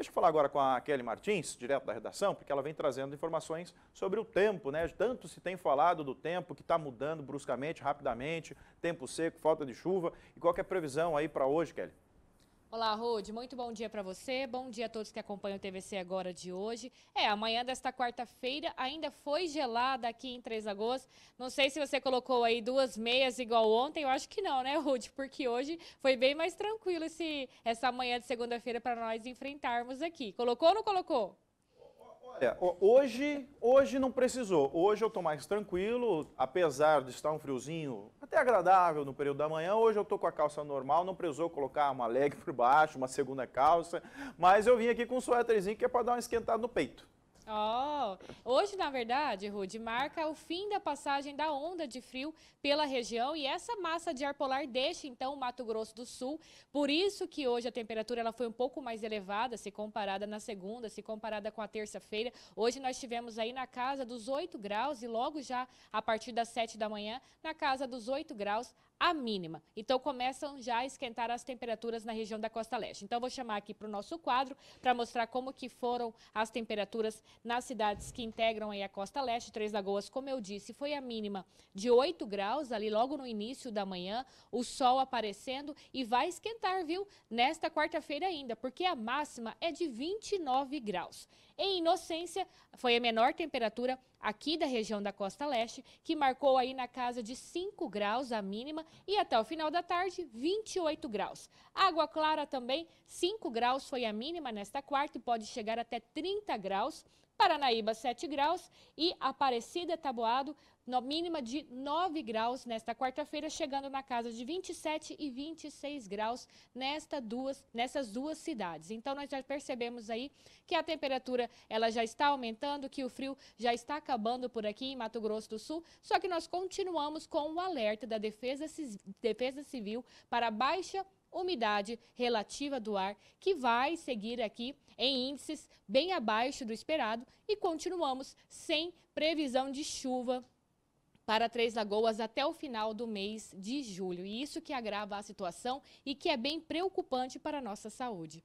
Deixa eu falar agora com a Kelly Martins, direto da redação, porque ela vem trazendo informações sobre o tempo, né? Tanto se tem falado do tempo que está mudando bruscamente, rapidamente, tempo seco, falta de chuva. E qual é a previsão aí para hoje, Kelly? Olá, Rude. Muito bom dia para você. Bom dia a todos que acompanham o TVC agora de hoje. É, amanhã desta quarta-feira ainda foi gelada aqui em Três Lagoas. Não sei se você colocou aí duas meias igual ontem. Eu acho que não, né, Rude? Porque hoje foi bem mais tranquilo esse, essa manhã de segunda-feira para nós enfrentarmos aqui. Colocou ou não colocou? É, Olha, hoje, hoje não precisou. Hoje eu estou mais tranquilo, apesar de estar um friozinho até agradável no período da manhã. Hoje eu estou com a calça normal, não precisou colocar uma leg por baixo, uma segunda calça. Mas eu vim aqui com um suéterzinho que é para dar uma esquentada no peito. Ó, oh, hoje, na verdade, Rude, marca o fim da passagem da onda de frio pela região e essa massa de ar polar deixa, então, o Mato Grosso do Sul. Por isso que hoje a temperatura ela foi um pouco mais elevada, se comparada na segunda, se comparada com a terça-feira. Hoje nós tivemos aí na casa dos 8 graus e logo já, a partir das 7 da manhã, na casa dos 8 graus a mínima. Então começam já a esquentar as temperaturas na região da costa leste. Então vou chamar aqui para o nosso quadro para mostrar como que foram as temperaturas nas cidades que integram aí a costa leste. Três Lagoas, como eu disse, foi a mínima de 8 graus ali logo no início da manhã, o sol aparecendo e vai esquentar, viu? Nesta quarta-feira ainda, porque a máxima é de 29 graus. Em Inocência, foi a menor temperatura aqui da região da Costa Leste, que marcou aí na casa de 5 graus a mínima e até o final da tarde, 28 graus. Água Clara também, 5 graus foi a mínima nesta quarta e pode chegar até 30 graus. Paranaíba 7 graus e Aparecida Taboado, tá mínima de 9 graus nesta quarta-feira, chegando na casa de 27 e 26 graus nesta duas, nessas duas cidades. Então nós já percebemos aí que a temperatura ela já está aumentando, que o frio já está acabando por aqui em Mato Grosso do Sul, só que nós continuamos com o alerta da Defesa, Defesa Civil para baixa umidade relativa do ar, que vai seguir aqui em índices bem abaixo do esperado e continuamos sem previsão de chuva para Três Lagoas até o final do mês de julho. E isso que agrava a situação e que é bem preocupante para a nossa saúde.